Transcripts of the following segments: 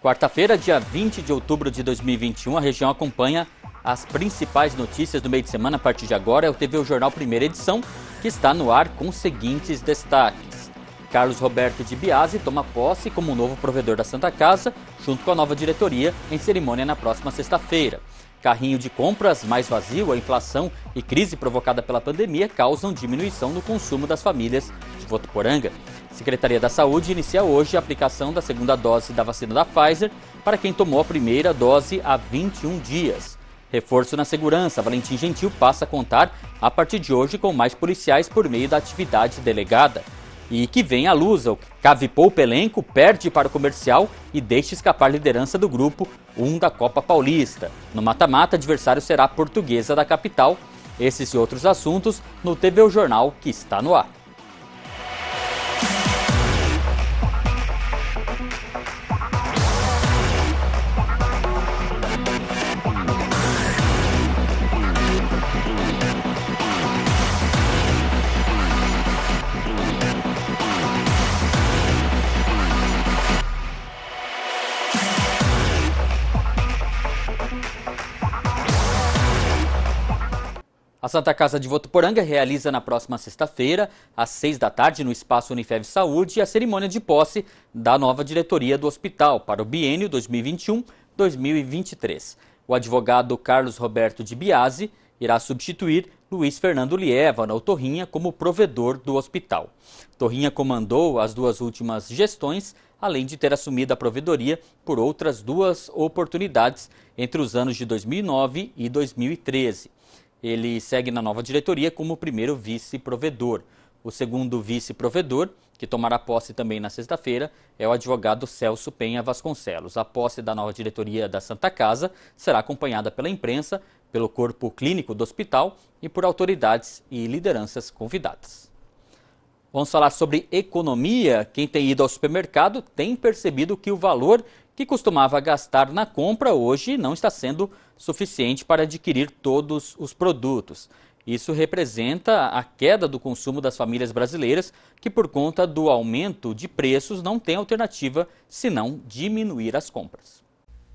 Quarta-feira, dia 20 de outubro de 2021, a região acompanha as principais notícias do meio de semana a partir de agora. É o TV o Jornal Primeira Edição, que está no ar com os seguintes destaques. Carlos Roberto de Biasi toma posse como novo provedor da Santa Casa, junto com a nova diretoria, em cerimônia na próxima sexta-feira. Carrinho de compras mais vazio, a inflação e crise provocada pela pandemia causam diminuição no consumo das famílias de Votuporanga. Secretaria da Saúde inicia hoje a aplicação da segunda dose da vacina da Pfizer para quem tomou a primeira dose há 21 dias. Reforço na segurança. Valentim Gentil passa a contar a partir de hoje com mais policiais por meio da atividade delegada. E que vem à luz, o Cavipou Pelenco perde para o comercial e deixa escapar liderança do grupo 1 um da Copa Paulista. No mata-mata, adversário será a portuguesa da capital. Esses e outros assuntos no TV o Jornal que está no ar. A Santa Casa de Votuporanga realiza na próxima sexta-feira, às seis da tarde, no Espaço Unifev Saúde, a cerimônia de posse da nova diretoria do hospital para o biênio 2021-2023. O advogado Carlos Roberto de Biasi irá substituir Luiz Fernando Lieva na Torrinha como provedor do hospital. Torrinha comandou as duas últimas gestões, além de ter assumido a provedoria por outras duas oportunidades entre os anos de 2009 e 2013. Ele segue na nova diretoria como o primeiro vice-provedor. O segundo vice-provedor, que tomará posse também na sexta-feira, é o advogado Celso Penha Vasconcelos. A posse da nova diretoria da Santa Casa será acompanhada pela imprensa, pelo corpo clínico do hospital e por autoridades e lideranças convidadas. Vamos falar sobre economia. Quem tem ido ao supermercado tem percebido que o valor que costumava gastar na compra hoje não está sendo suficiente para adquirir todos os produtos. Isso representa a queda do consumo das famílias brasileiras, que por conta do aumento de preços não tem alternativa senão diminuir as compras.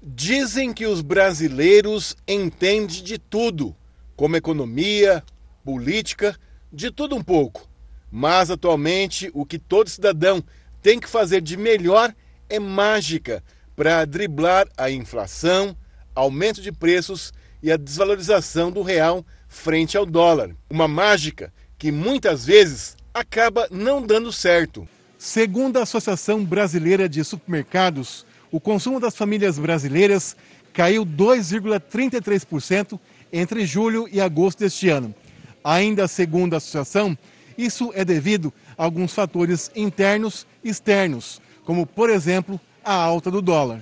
Dizem que os brasileiros entendem de tudo, como economia, política, de tudo um pouco. Mas atualmente o que todo cidadão tem que fazer de melhor é mágica para driblar a inflação, aumento de preços e a desvalorização do real frente ao dólar. Uma mágica que muitas vezes acaba não dando certo. Segundo a Associação Brasileira de Supermercados, o consumo das famílias brasileiras caiu 2,33% entre julho e agosto deste ano. Ainda segundo a associação, isso é devido a alguns fatores internos e externos, como, por exemplo, a alta do dólar.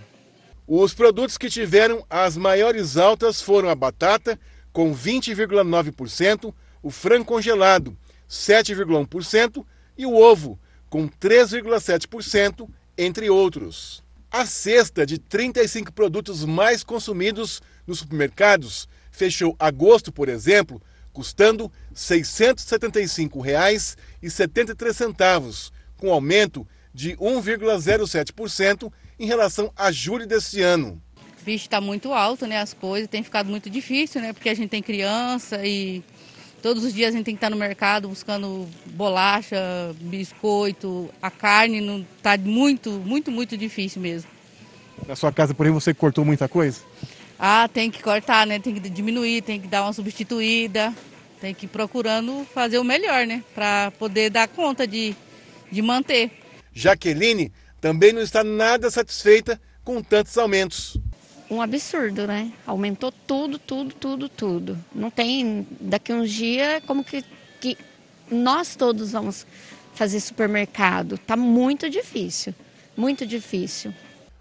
Os produtos que tiveram as maiores altas foram a batata, com 20,9%, o frango congelado, 7,1%, e o ovo, com 3,7%, entre outros. A cesta de 35 produtos mais consumidos nos supermercados fechou agosto, por exemplo, custando R$ 675,73, com aumento de 1,07% em relação a julho deste ano. Bicho está muito alto, né? As coisas têm ficado muito difícil, né? Porque a gente tem criança e todos os dias a gente tem que estar tá no mercado buscando bolacha, biscoito, a carne não está muito, muito, muito difícil mesmo. Na sua casa, porém, você cortou muita coisa? Ah, tem que cortar, né? Tem que diminuir, tem que dar uma substituída, tem que ir procurando fazer o melhor, né? Para poder dar conta de, de manter. Jaqueline também não está nada satisfeita com tantos aumentos. Um absurdo, né? Aumentou tudo, tudo, tudo, tudo. Não tem daqui uns dias como que, que nós todos vamos fazer supermercado. Tá muito difícil, muito difícil.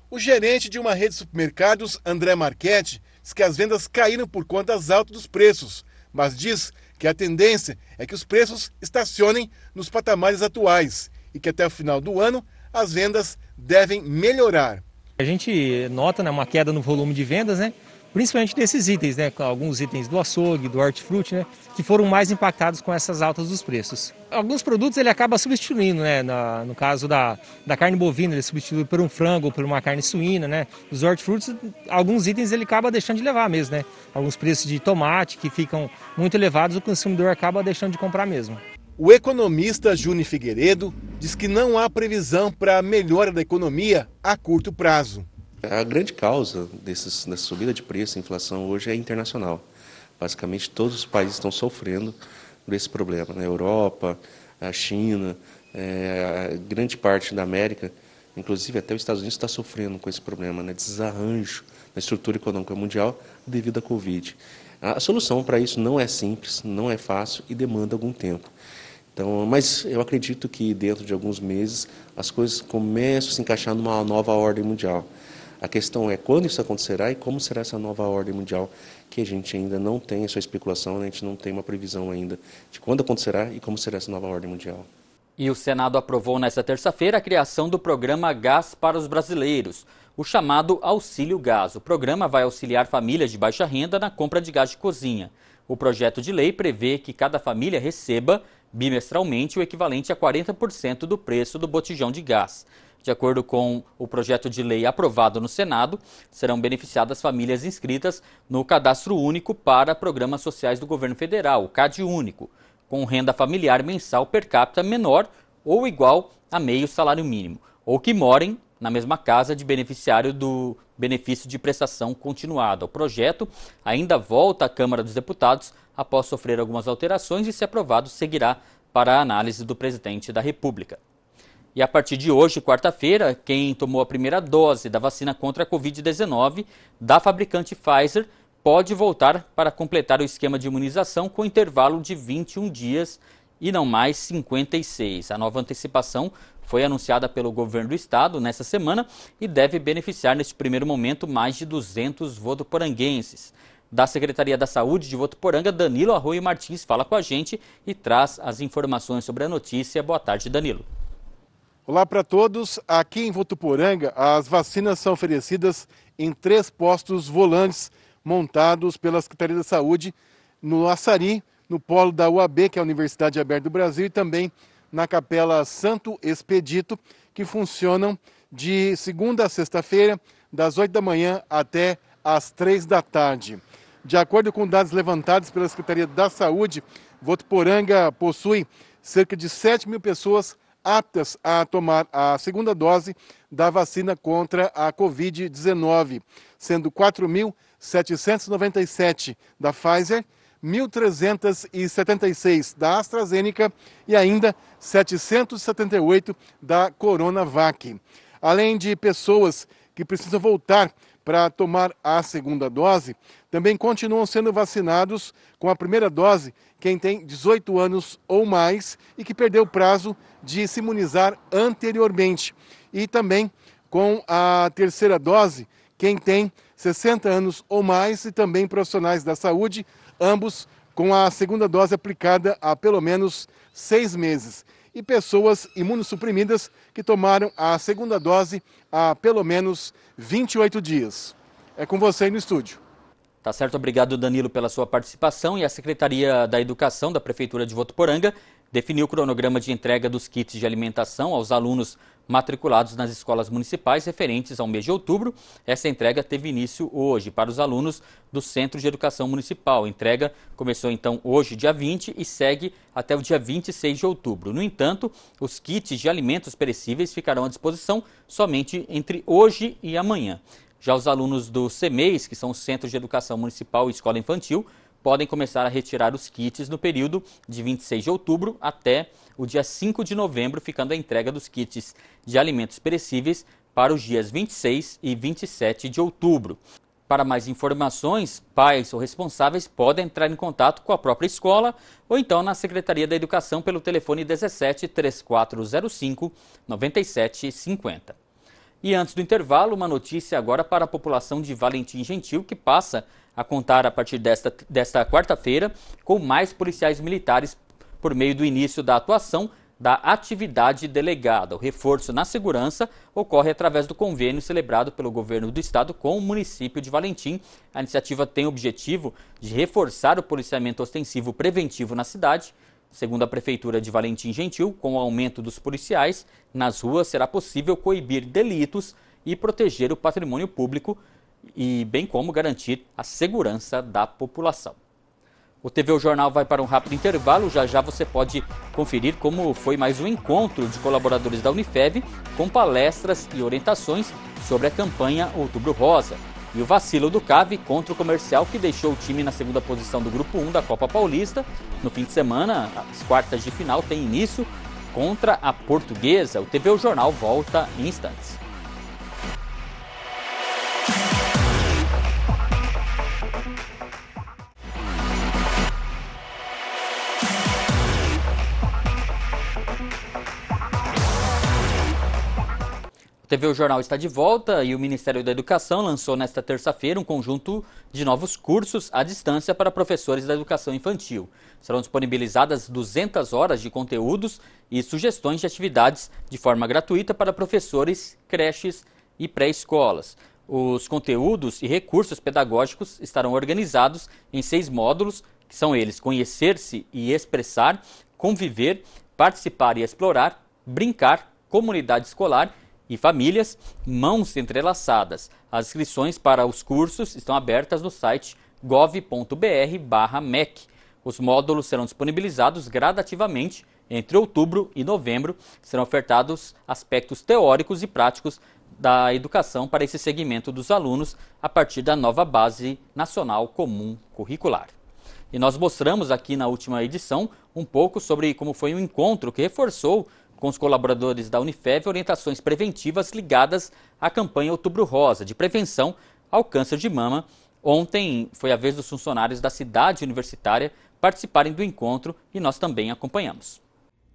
O gerente de uma rede de supermercados, André Marchetti, diz que as vendas caíram por conta das altas dos preços, mas diz que a tendência é que os preços estacionem nos patamares atuais e que até o final do ano as vendas devem melhorar. A gente nota né, uma queda no volume de vendas, né? principalmente desses itens, né? alguns itens do açougue, do hortifruti, né? que foram mais impactados com essas altas dos preços. Alguns produtos ele acaba substituindo, né? Na, no caso da, da carne bovina, ele é substitui por um frango ou por uma carne suína. Né? os hortifrutis, alguns itens ele acaba deixando de levar mesmo. Né? Alguns preços de tomate que ficam muito elevados, o consumidor acaba deixando de comprar mesmo. O economista Juni Figueiredo diz que não há previsão para a melhora da economia a curto prazo. A grande causa desses, dessa subida de preço e inflação hoje é internacional. Basicamente, todos os países estão sofrendo por esse problema. A né? Europa, a China, é, a grande parte da América, inclusive até os Estados Unidos, está sofrendo com esse problema, né? desarranjo na estrutura econômica mundial devido à Covid. A solução para isso não é simples, não é fácil e demanda algum tempo. Então, mas eu acredito que dentro de alguns meses as coisas começam a se encaixar numa nova ordem mundial. A questão é quando isso acontecerá e como será essa nova ordem mundial, que a gente ainda não tem essa especulação, né? a gente não tem uma previsão ainda de quando acontecerá e como será essa nova ordem mundial. E o Senado aprovou nesta terça-feira a criação do programa Gás para os Brasileiros, o chamado Auxílio Gás. O programa vai auxiliar famílias de baixa renda na compra de gás de cozinha. O projeto de lei prevê que cada família receba bimestralmente, o equivalente a 40% do preço do botijão de gás. De acordo com o projeto de lei aprovado no Senado, serão beneficiadas famílias inscritas no Cadastro Único para Programas Sociais do Governo Federal, o CAD Único, com renda familiar mensal per capita menor ou igual a meio salário mínimo, ou que morem na mesma casa de beneficiário do, benefício de prestação continuada. O projeto ainda volta à Câmara dos Deputados após sofrer algumas alterações e, se aprovado, seguirá para a análise do presidente da República. E a partir de hoje, quarta-feira, quem tomou a primeira dose da vacina contra a Covid-19 da fabricante Pfizer pode voltar para completar o esquema de imunização com intervalo de 21 dias e não mais 56. A nova antecipação foi anunciada pelo governo do estado nesta semana e deve beneficiar neste primeiro momento mais de 200 votoporanguenses. Da Secretaria da Saúde de Votuporanga, Danilo Arroio Martins fala com a gente e traz as informações sobre a notícia. Boa tarde, Danilo. Olá para todos. Aqui em Votuporanga, as vacinas são oferecidas em três postos volantes montados pela Secretaria da Saúde no Açari, no polo da UAB, que é a Universidade Aberta do Brasil, e também na Capela Santo Expedito, que funcionam de segunda a sexta-feira, das 8 da manhã até às 3 da tarde. De acordo com dados levantados pela Secretaria da Saúde, Votuporanga possui cerca de 7 mil pessoas aptas a tomar a segunda dose da vacina contra a Covid-19, sendo 4.797 da Pfizer 1.376 da AstraZeneca e ainda 778 da Coronavac. Além de pessoas que precisam voltar para tomar a segunda dose, também continuam sendo vacinados com a primeira dose quem tem 18 anos ou mais e que perdeu o prazo de se imunizar anteriormente. E também com a terceira dose quem tem 60 anos ou mais e também profissionais da saúde ambos com a segunda dose aplicada há pelo menos seis meses, e pessoas imunossuprimidas que tomaram a segunda dose há pelo menos 28 dias. É com você aí no estúdio. Tá certo, obrigado Danilo pela sua participação e a Secretaria da Educação da Prefeitura de Votuporanga definiu o cronograma de entrega dos kits de alimentação aos alunos matriculados nas escolas municipais referentes ao mês de outubro. Essa entrega teve início hoje para os alunos do Centro de Educação Municipal. A entrega começou então hoje, dia 20, e segue até o dia 26 de outubro. No entanto, os kits de alimentos perecíveis ficarão à disposição somente entre hoje e amanhã. Já os alunos do CEMEIS, que são o Centro de Educação Municipal e Escola Infantil, podem começar a retirar os kits no período de 26 de outubro até o dia 5 de novembro, ficando a entrega dos kits de alimentos perecíveis para os dias 26 e 27 de outubro. Para mais informações, pais ou responsáveis podem entrar em contato com a própria escola ou então na Secretaria da Educação pelo telefone 17 3405 9750. E antes do intervalo, uma notícia agora para a população de Valentim Gentil que passa a contar a partir desta, desta quarta-feira com mais policiais militares por meio do início da atuação da atividade delegada. O reforço na segurança ocorre através do convênio celebrado pelo governo do estado com o município de Valentim. A iniciativa tem o objetivo de reforçar o policiamento ostensivo preventivo na cidade. Segundo a Prefeitura de Valentim Gentil, com o aumento dos policiais, nas ruas será possível coibir delitos e proteger o patrimônio público e bem como garantir a segurança da população. O TV o Jornal vai para um rápido intervalo, já já você pode conferir como foi mais um encontro de colaboradores da Unifev com palestras e orientações sobre a campanha Outubro Rosa. E o vacilo do Cave contra o comercial que deixou o time na segunda posição do grupo 1 da Copa Paulista. No fim de semana, as quartas de final têm início contra a Portuguesa. O TV o Jornal volta em instantes. TV O Jornal está de volta e o Ministério da Educação lançou nesta terça-feira um conjunto de novos cursos à distância para professores da educação infantil. Serão disponibilizadas 200 horas de conteúdos e sugestões de atividades de forma gratuita para professores, creches e pré-escolas. Os conteúdos e recursos pedagógicos estarão organizados em seis módulos, que são eles: conhecer-se e expressar, conviver, participar e explorar, brincar, comunidade escolar e famílias, mãos entrelaçadas. As inscrições para os cursos estão abertas no site gov.br/mec. Os módulos serão disponibilizados gradativamente entre outubro e novembro. Serão ofertados aspectos teóricos e práticos da educação para esse segmento dos alunos a partir da nova Base Nacional Comum Curricular. E nós mostramos aqui na última edição um pouco sobre como foi um encontro que reforçou com os colaboradores da Unifev orientações preventivas ligadas à campanha Outubro Rosa, de prevenção ao câncer de mama. Ontem foi a vez dos funcionários da cidade universitária participarem do encontro e nós também acompanhamos.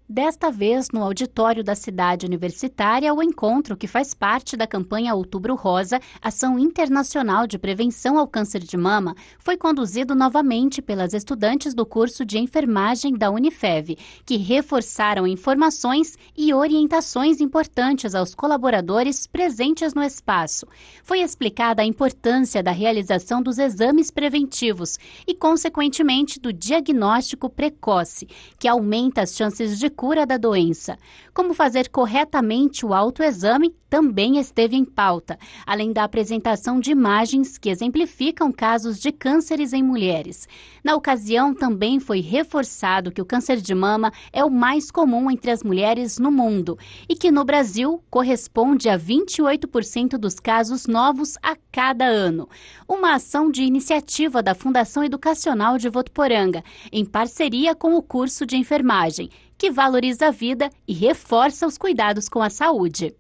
Desta vez, no auditório da cidade universitária, o encontro que faz parte da campanha Outubro Rosa, Ação Internacional de Prevenção ao Câncer de Mama, foi conduzido novamente pelas estudantes do curso de enfermagem da Unifev, que reforçaram informações e orientações importantes aos colaboradores presentes no espaço. Foi explicada a importância da realização dos exames preventivos e, consequentemente, do diagnóstico precoce, que aumenta as chances de cura da doença. Como fazer corretamente o autoexame também esteve em pauta, além da apresentação de imagens que exemplificam casos de cânceres em mulheres. Na ocasião, também foi reforçado que o câncer de mama é o mais comum entre as mulheres no mundo e que no Brasil corresponde a 28% dos casos novos a cada ano. Uma ação de iniciativa da Fundação Educacional de Votuporanga, em parceria com o curso de enfermagem que valoriza a vida e reforça os cuidados com a saúde.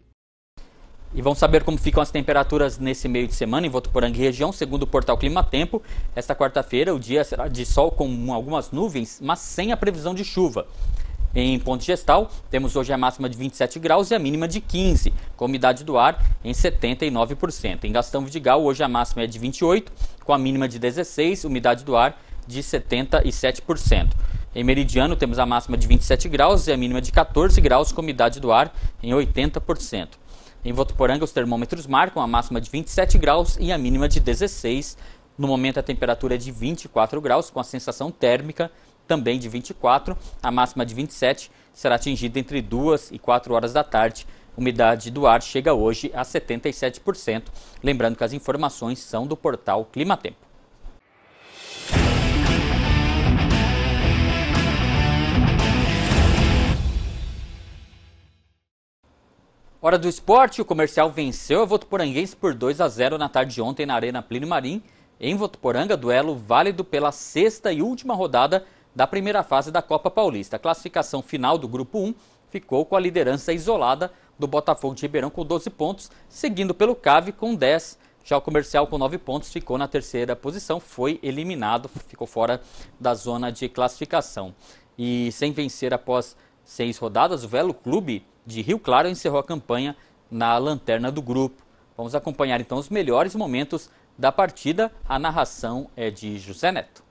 E vamos saber como ficam as temperaturas nesse meio de semana em Votuporanga e região, segundo o portal Clima Tempo. Esta quarta-feira o dia será de sol com algumas nuvens, mas sem a previsão de chuva. Em Ponte Gestal, temos hoje a máxima de 27 graus e a mínima de 15, com umidade do ar em 79%. Em Gastão Vidigal, hoje a máxima é de 28, com a mínima de 16, umidade do ar de 77%. Em Meridiano, temos a máxima de 27 graus e a mínima de 14 graus, com umidade do ar em 80%. Em Votuporanga, os termômetros marcam a máxima de 27 graus e a mínima de 16. No momento, a temperatura é de 24 graus, com a sensação térmica também de 24. A máxima de 27 será atingida entre 2 e 4 horas da tarde. Umidade do ar chega hoje a 77%. Lembrando que as informações são do portal Climatempo. Hora do esporte, o comercial venceu a Votuporanguense por 2 a 0 na tarde de ontem na Arena Plínio Marim. Em Votuporanga, duelo válido pela sexta e última rodada da primeira fase da Copa Paulista. A classificação final do Grupo 1 ficou com a liderança isolada do Botafogo de Ribeirão com 12 pontos, seguindo pelo Cave com 10. Já o comercial com 9 pontos ficou na terceira posição, foi eliminado, ficou fora da zona de classificação. E sem vencer após seis rodadas, o Velo Clube de Rio Claro encerrou a campanha na lanterna do grupo. Vamos acompanhar então os melhores momentos da partida. A narração é de José Neto.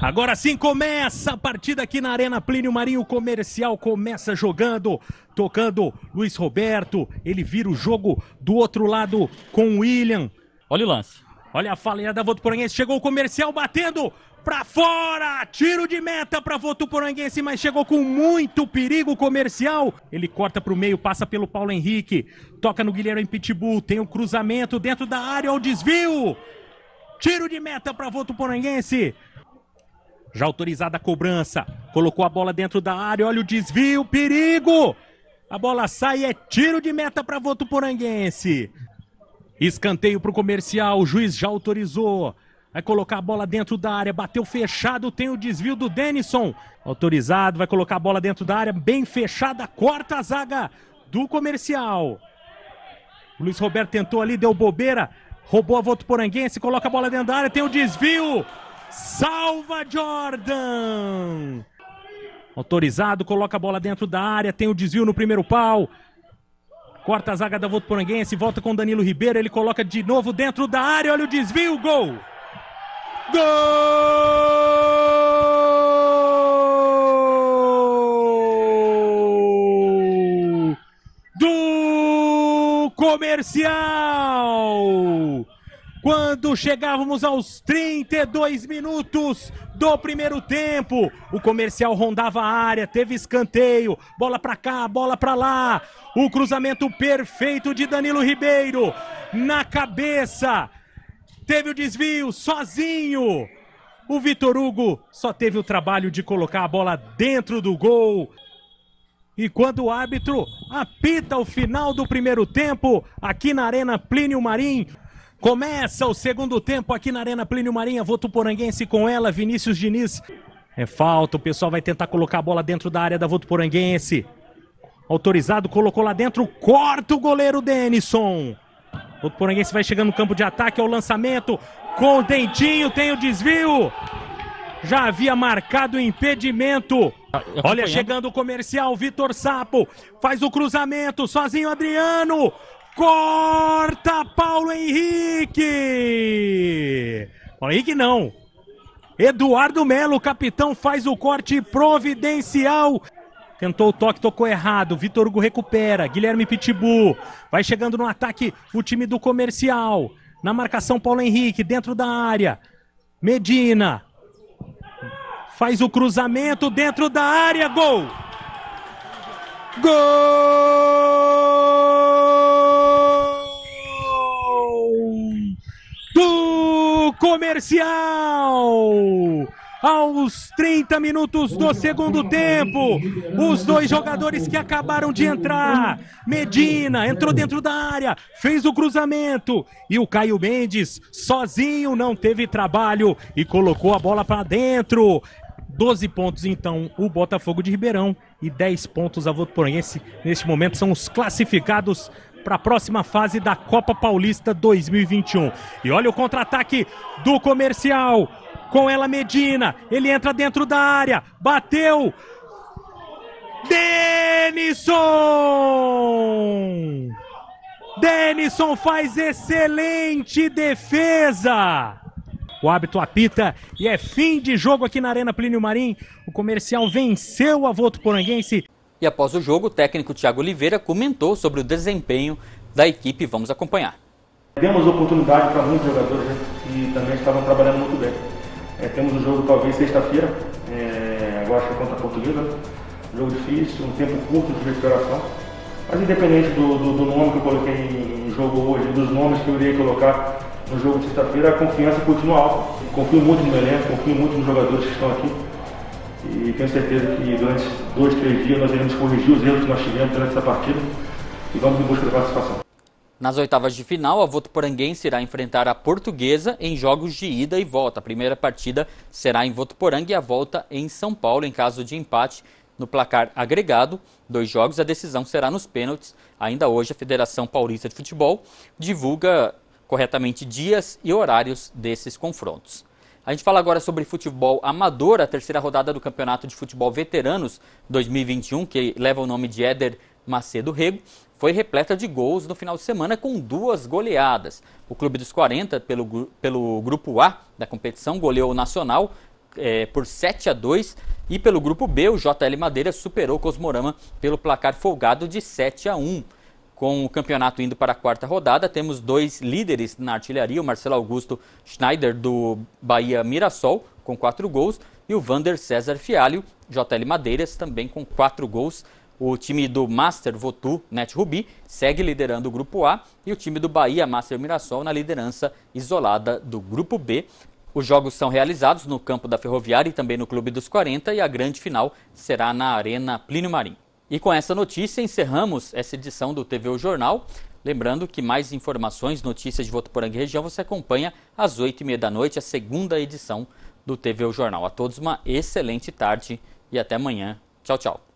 Agora sim começa a partida aqui na Arena Plínio Marinho Comercial. Começa jogando, tocando Luiz Roberto. Ele vira o jogo do outro lado com o William. Olha o lance. Olha a falha da Votuporanhense. Chegou o comercial batendo para fora, tiro de meta para Votuporanguense, mas chegou com muito perigo comercial. Ele corta para o meio, passa pelo Paulo Henrique, toca no Guilherme Pitbull, tem um cruzamento dentro da área, o desvio. Tiro de meta para Votuporanguense. Já autorizada a cobrança, colocou a bola dentro da área, olha o desvio, perigo. A bola sai, é tiro de meta para Votuporanguense. Escanteio para o comercial, o juiz já autorizou. Vai colocar a bola dentro da área, bateu fechado, tem o desvio do Denison. Autorizado, vai colocar a bola dentro da área, bem fechada, corta a zaga do comercial. O Luiz Roberto tentou ali, deu bobeira, roubou a Voto Poranguense, coloca a bola dentro da área, tem o desvio. Salva Jordan! Autorizado, coloca a bola dentro da área, tem o desvio no primeiro pau. Corta a zaga da Voto Poranguense, volta com Danilo Ribeiro, ele coloca de novo dentro da área, olha o desvio, gol! Gol! Do comercial! Quando chegávamos aos 32 minutos do primeiro tempo, o comercial rondava a área, teve escanteio, bola para cá, bola para lá. O cruzamento perfeito de Danilo Ribeiro na cabeça teve o desvio sozinho. O Vitor Hugo só teve o trabalho de colocar a bola dentro do gol. E quando o árbitro apita o final do primeiro tempo, aqui na Arena Plínio Marim, começa o segundo tempo aqui na Arena Plínio Marim, a Votuporanguense com ela, Vinícius Diniz. É falta, o pessoal vai tentar colocar a bola dentro da área da Votuporanguense. Autorizado, colocou lá dentro, corta o goleiro Denison. O Poranguense vai chegando no campo de ataque, é o lançamento com o dentinho, tem o desvio. Já havia marcado o impedimento. Olha, chegando o comercial, Vitor Sapo faz o cruzamento, sozinho Adriano. Corta Paulo Henrique! Paulo Henrique não. Eduardo Melo, capitão, faz o corte providencial. Tentou o toque, tocou errado. Vitor Hugo recupera. Guilherme Pitbull. Vai chegando no ataque o time do comercial. Na marcação, Paulo Henrique, dentro da área. Medina. Faz o cruzamento dentro da área. Gol! Gol! Do comercial! aos 30 minutos do segundo tempo. Os dois jogadores que acabaram de entrar. Medina entrou dentro da área, fez o cruzamento e o Caio Mendes sozinho não teve trabalho e colocou a bola para dentro. 12 pontos então o Botafogo de Ribeirão e 10 pontos a Votoporense. Neste momento são os classificados para a próxima fase da Copa Paulista 2021. E olha o contra-ataque do Comercial com ela Medina, ele entra dentro da área, bateu. Denison! Denison faz excelente defesa. O hábito apita e é fim de jogo aqui na Arena Plínio Marim. O comercial venceu a Voto Poranguense. E após o jogo, o técnico Thiago Oliveira comentou sobre o desempenho da equipe. Vamos acompanhar. Demos oportunidade para muitos jogadores né, que também estavam trabalhando muito bem. É, temos um jogo talvez sexta-feira, é, agora acho que é contra a Portuguesa. Um jogo difícil, um tempo curto de recuperação. Mas independente do, do, do nome que eu coloquei em jogo hoje, dos nomes que eu iria colocar no jogo de sexta-feira, a confiança continua alta. Confio muito no elenco, confio muito nos jogadores que estão aqui. E tenho certeza que durante dois, três dias nós iremos corrigir os erros que nós tivemos durante essa partida e vamos em busca da participação. Nas oitavas de final, a Votoporanguense irá enfrentar a Portuguesa em jogos de ida e volta. A primeira partida será em Votuporanga e a volta em São Paulo, em caso de empate no placar agregado. Dois jogos, a decisão será nos pênaltis. Ainda hoje, a Federação Paulista de Futebol divulga corretamente dias e horários desses confrontos. A gente fala agora sobre futebol amador, a terceira rodada do Campeonato de Futebol Veteranos 2021, que leva o nome de Éder Macedo Rego, foi repleta de gols no final de semana com duas goleadas. O Clube dos 40, pelo, pelo Grupo A da competição, goleou o Nacional é, por 7 a 2 e pelo Grupo B, o JL Madeira superou o Cosmorama pelo placar folgado de 7 a 1. Com o campeonato indo para a quarta rodada, temos dois líderes na artilharia, o Marcelo Augusto Schneider, do Bahia Mirassol, com quatro gols, e o Vander César Fialho, JL Madeiras, também com quatro gols. O time do Master Votu Net Rubi, segue liderando o grupo A e o time do Bahia Master Mirassol na liderança isolada do grupo B. Os jogos são realizados no campo da Ferroviária e também no Clube dos 40 e a grande final será na Arena Plínio Marim. E com essa notícia encerramos essa edição do TV O Jornal. Lembrando que mais informações, notícias de Votuporanga e região você acompanha às 8h30 da noite, a segunda edição do TV O Jornal. A todos uma excelente tarde e até amanhã. Tchau, tchau.